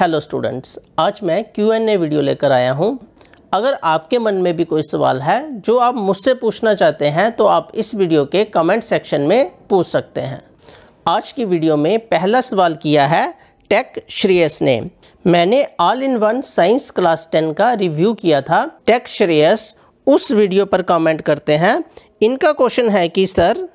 hello students आज मैं Q N A video लेकर आया हूँ अगर आपके मन में भी कोई सवाल है जो आप मुझसे पूछना चाहते हैं तो आप इस वीडियो के कमेंट सेक्शन में पूछ सकते हैं आज की वीडियो में पहला सवाल किया है टेक श्रेयस ने मैंने all in one science class ten का रिव्यू किया था टेक श्रेयस उस वीडियो पर कमेंट करते हैं इनका क्वेश्चन है कि सर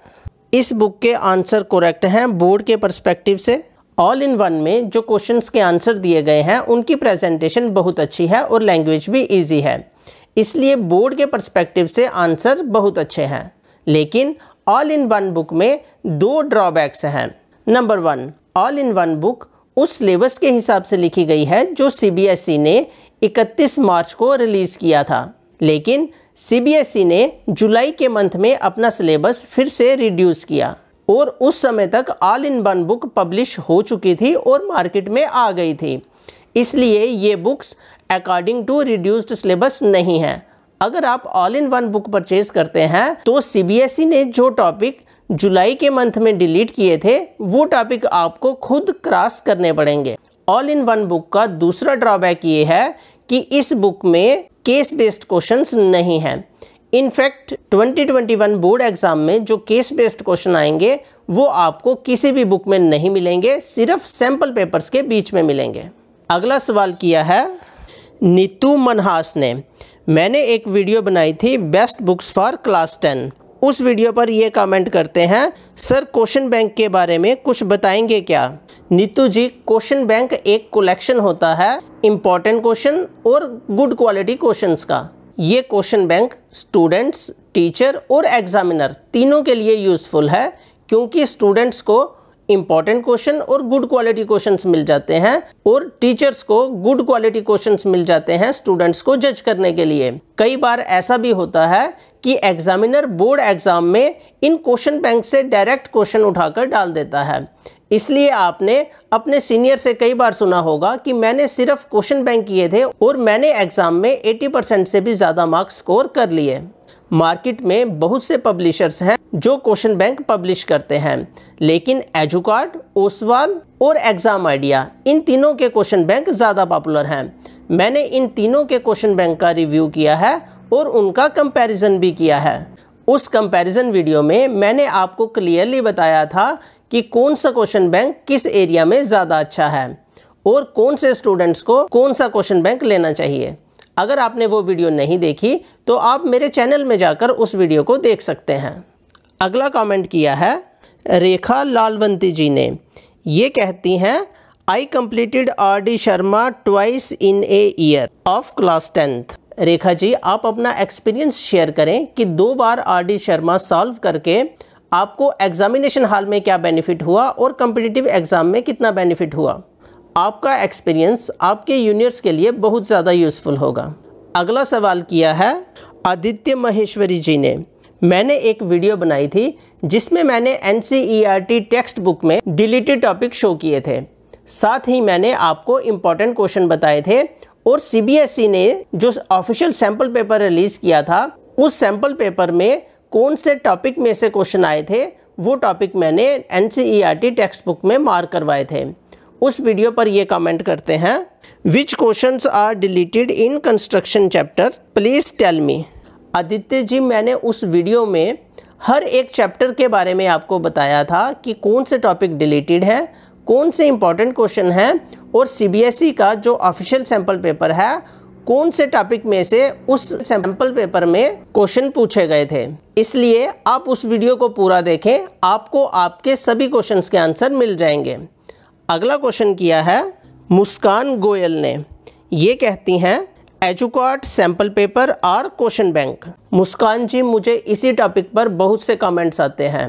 इस बुक के आंसर कोरेक्ट हैं बोर्ड के परस्पेक्टिव से ऑल इन वन में जो क्वेश्चंस के आंसर दिए गए हैं उनकी प्रेजेंटेशन बहुत अच्छी है और लैंग्वेज भी इजी है इसलिए बोर्ड के पर्सपेक्टिव से आंसर बहुत अच्छे हैं लेकिन ऑल इन वन बुक में दो ड्रॉबैक्स हैं number one all in one book उस सिलेबस के हिसाब से लिखी गई है जो सीबीएसई e ने 31 मार्च को रिलीज़ किया था लेकिन सीबीएसई e ने जुलाई के मंथ में अपना सिलेबस फिर से रिड्यूस किया और उस समय तक all in one book publish हो चुकी थी और मार्केट में आ गई थी इसलिए ये books according to reduced syllabus नहीं है अगर आप all in one book purchase करते हैं तो सीबीएसई e ने जो टॉपिक जुलाई के मंथ में डिलीट किए थे वो टॉपिक आपको खुद क्रॉस करने पड़ेंगे ऑल इन वन बुक का दूसरा ड्रॉबैक ये है कि इस बुक में केस बेस्ड क्वेश्चंस नहीं हैं इनफैक्ट 2021 बोर्ड एग्जाम में जो केस बेस्ड क्वेश्चन आएंगे वो आपको किसी भी बुक में नहीं मिलेंगे सिर्फ सैंपल पेपर्स के बीच में मिलेंगे अगला सवाल किया है नीतू मनहास ने मैंने एक वीडियो बनाई थी best books for class ten उस वीडियो पर यह कमेंट करते हैं सर क्वेश्चन बैंक के बारे में कुछ बताएंगे क्या नीतू जी क्वेश्चन बैंक एक कलेक्शन होता है इम्पॉर्टेंट क्वेश्चन और गुड क्वालिटी क्वेश्चंस का ये क्वेश्चन बैंक स्टूडेंट्स टीचर और एग्जामिनर तीनों के लिए यूज़फुल है क्योंकि स्टूडेंट्स को इंपॉर्टेंट क्वेश्चन और गुड क्वालिटी क्वेश्चंस मिल जाते हैं और टीचर्स को गुड क्वालिटी क्वेश्चंस मिल जाते हैं स्टूडेंट्स को जज करने के लिए कई बार ऐसा भी होता है कि एग्जामिनर बोर्ड एग्जाम में इन क्वेश्चन बैंक से डायरेक्ट क्वेश्चन उठाकर डाल देता है इसलिए आपने अपने सीनियर से कई बार सुना होगा कि मैंने सिर्फ क्वेश्चन बैंक किए थे और मैंने एग्ज़ाम में 80 परसेंट से भी ज़्यादा मार्क्स स्कोर कर लिए मार्केट में बहुत से पब्लिशर्स हैं जो क्वेश्चन बैंक पब्लिश करते हैं लेकिन एजुकार्ड ओसवाल और एग्ज़ाम आइडिया इन तीनों के क्वेश्चन बैंक ज़्यादा पॉपुलर हैं मैंने इन तीनों के क्वेश्चन बैंक का रिव्यू किया है और उनका कंपैरिजन भी किया है उस कंपैरिजन वीडियो में मैंने आपको क्लियरली बताया था कि कौन सा क्वेश्चन बैंक किस एरिया में ज़्यादा अच्छा है और कौन से स्टूडेंट्स को कौन सा क्वेश्चन बैंक लेना चाहिए अगर आपने वो वीडियो नहीं देखी तो आप मेरे चैनल में जाकर उस वीडियो को देख सकते हैं अगला कमेंट किया है रेखा लालवंती जी ने ये कहती हैं I completed R D Sharma twice in a year of class tenth Rekha ji आप अपना एक्सपीरियंस शेयर करें कि दो बार आर डी शर्मा सॉल्व करके आपको एग्ज़ामिनेशन हॉल में क्या बेनिफिट हुआ और कम्पिटिटिव एग्ज़ाम में कितना बेनिफिट हुआ आपका एक्सपीरियंस आपके यूनियर्स के लिए बहुत ज़्यादा यूज़फुल होगा अगला सवाल किया है आदित्य महेश्वरी जी ने मैंने एक वीडियो बनाई थी जिसमें मैंने एन सी टेक्स्ट बुक में डिलीटेड टॉपिक शो किए थे साथ ही मैंने आपको इम्पॉर्टेंट क्वेश्चन बताए थे और सी e ने जो ऑफिशियल सैम्पल पेपर रिलीज़ किया था उस सैम्पल पेपर में कौन से टॉपिक में से क्वेश्चन आए थे वो टॉपिक मैंने एन सी टेक्स्ट बुक में मार्क करवाए थे उस वीडियो पर ये कमेंट करते हैं which question are deleted in construction chapter please tell me Aditya ji मैंने उस वीडियो में हर एक चैप्टर के बारे में आपको बताया था कि कौन से टॉपिक डिलीटेड है कौन से इंपॉर्टेंट क्वेश्चन हैं और सी e का जो ऑफिशियल सैम्पल पेपर है कौन से टॉपिक में से उस सैंपल पेपर में क्वेश्चन पूछे गए थे इसलिए आप उस वीडियो को पूरा देखें आपको आपके सभी क्वेश्चंस के आंसर मिल जाएंगे अगला क्वेश्चन किया है मुस्कान गोयल ने ये कहती हैं एजुकाट सैंपल पेपर और क्वेश्चन बैंक मुस्कान जी मुझे इसी टॉपिक पर बहुत से कमेंट्स आते हैं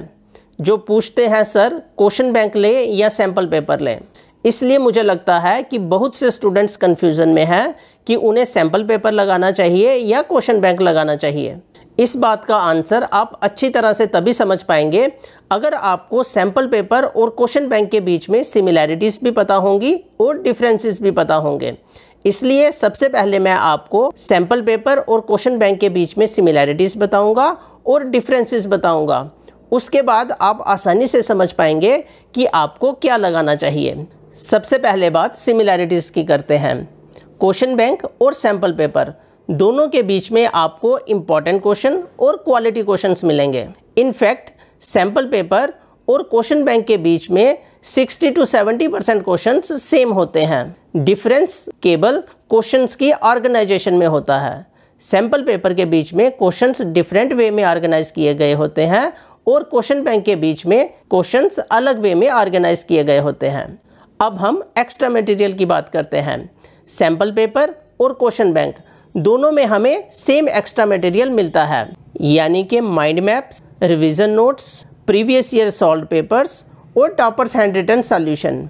जो पूछते हैं सर क्वेश्चन बैंक लें या सैंपल पेपर लें इसलिए मुझे लगता है कि बहुत से स्टूडेंट्स कन्फ्यूज़न में हैं कि उन्हें सैम्पल पेपर लगाना चाहिए या क्वेश्चन बैंक लगाना चाहिए इस बात का आंसर आप अच्छी तरह से तभी समझ पाएंगे अगर आपको सैम्पल पेपर और क्वेश्चन बैंक के बीच में सिमिलैरिटीज़ भी पता होंगी और डिफरेंसेस भी पता होंगे इसलिए सबसे पहले मैं आपको सैम्पल पेपर और क्वेश्चन बैंक के बीच में सिमिलैरिटीज़ बताऊंगा और डिफरेंसेस बताऊंगा उसके बाद आप आसानी से समझ पाएंगे कि आपको क्या लगाना चाहिए सबसे पहले बात सिमिलैरिटीज़ की करते हैं क्वेश्चन बैंक और सैम्पल पेपर दोनों के बीच में आपको इम्पॉर्टेंट क्वेश्चन और क्वालिटी क्वेश्चंस मिलेंगे इनफैक्ट सैम्पल पेपर और क्वेश्चन बैंक के बीच में 60 टू 70 परसेंट क्वेश्चन सेम होते हैं डिफरेंस केवल क्वेश्चन की ऑर्गेनाइजेशन में होता है सैम्पल पेपर के बीच में क्वेश्चन डिफरेंट वे में ऑर्गेनाइज किए गए होते हैं और क्वेश्चन बैंक के बीच में क्वेश्चंस अलग वे में ऑर्गेनाइज किए गए होते हैं अब हम एक्स्ट्रा मटेरियल की बात करते हैं सैम्पल पेपर और क्वेश्चन बैंक दोनों में हमें सेम एक्स्ट्रा मटेरियल मिलता है यानी कि mind maps revision notes previous year solve papers और टॉपर्स हैंड रिटर्न सॉल्यूशन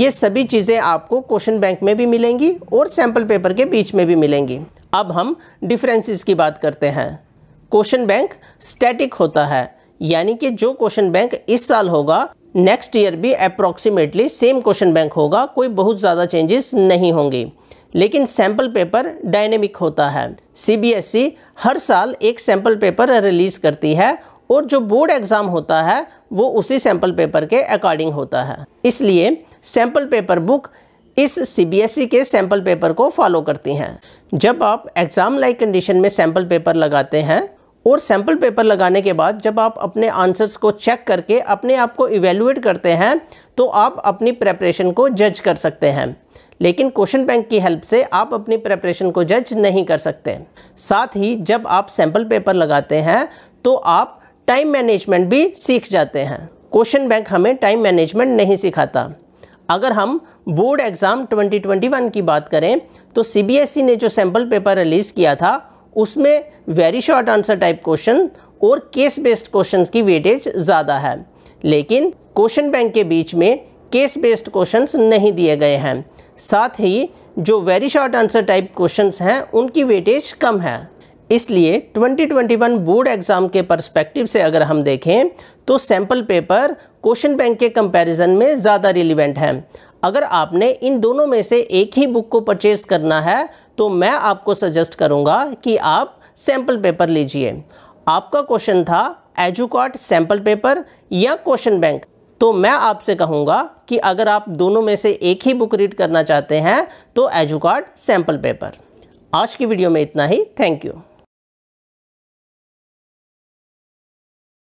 ये सभी चीज़ें आपको क्वेश्चन बैंक में भी मिलेंगी और सैम्पल पेपर के बीच में भी मिलेंगी अब हम डिफरेंसेस की बात करते हैं क्वेश्चन बैंक स्टैटिक होता है यानी कि जो क्वेश्चन बैंक इस साल होगा नेक्स्ट ईयर भी अप्रॉक्सीमेटली सेम क्वेश्चन बैंक होगा कोई बहुत ज़्यादा चेंजेस नहीं होंगे लेकिन सैम्पल पेपर डायनेमिक होता है सीबीएसई e हर साल एक सैम्पल पेपर रिलीज़ करती है और जो बोर्ड एग्ज़ाम होता है वो उसी सैम्पल पेपर के अकॉर्डिंग होता है इसलिए सैम्पल पेपर बुक इस सीबीएसई e के सैम्पल पेपर को फॉलो करती हैं जब आप एग्ज़ाम लाइक कंडीशन में सैम्पल पेपर लगाते हैं और सैम्पल पेपर लगाने के बाद जब आप अपने आंसर्स को चेक करके अपने आप को इवेलुएट करते हैं तो आप अपनी प्रेपरेशन को जज कर सकते हैं लेकिन क्वेश्चन बैंक की हेल्प से आप अपनी प्रेपरेशन को जज नहीं कर सकते साथ ही जब आप सैम्पल पेपर लगाते हैं तो आप टाइम मैनेजमेंट भी सीख जाते हैं क्वेश्चन बैंक हमें टाइम मैनेजमेंट नहीं सिखाता अगर हम बोर्ड एग्ज़ाम 2021 की बात करें तो सीबीएसई e ने जो सैम्पल पेपर रिलीज़ किया था उसमें very short answer type question और केस बेस्ड क्वेश्चन की वेटेज ज़्यादा है लेकिन क्वेश्चन बैंक के बीच में केस बेस्ड क्वेश्चन नहीं दिए गए हैं साथ ही जो very short answer type questions हैं उनकी वेटेज कम है इसलिए 2021 बोर्ड एग्ज़ाम के परस्पेक्टिव से अगर हम देखें तो सैम्पल पेपर क्वेश्चन बैंक के कंपैरिजन में ज़्यादा रिलीवेंट हैं अगर आपने इन दोनों में से एक ही बुक को परचेज करना है तो मैं आपको सजेस्ट करूंगा कि आप सैंपल पेपर लीजिए आपका क्वेश्चन था एजुकॉट सैंपल पेपर या क्वेश्चन बैंक तो मैं आपसे कहूँगा कि अगर आप दोनों में से एक ही बुक रीड करना चाहते हैं तो एजुकॉट सैंपल पेपर आज की वीडियो में इतना ही थैंक यू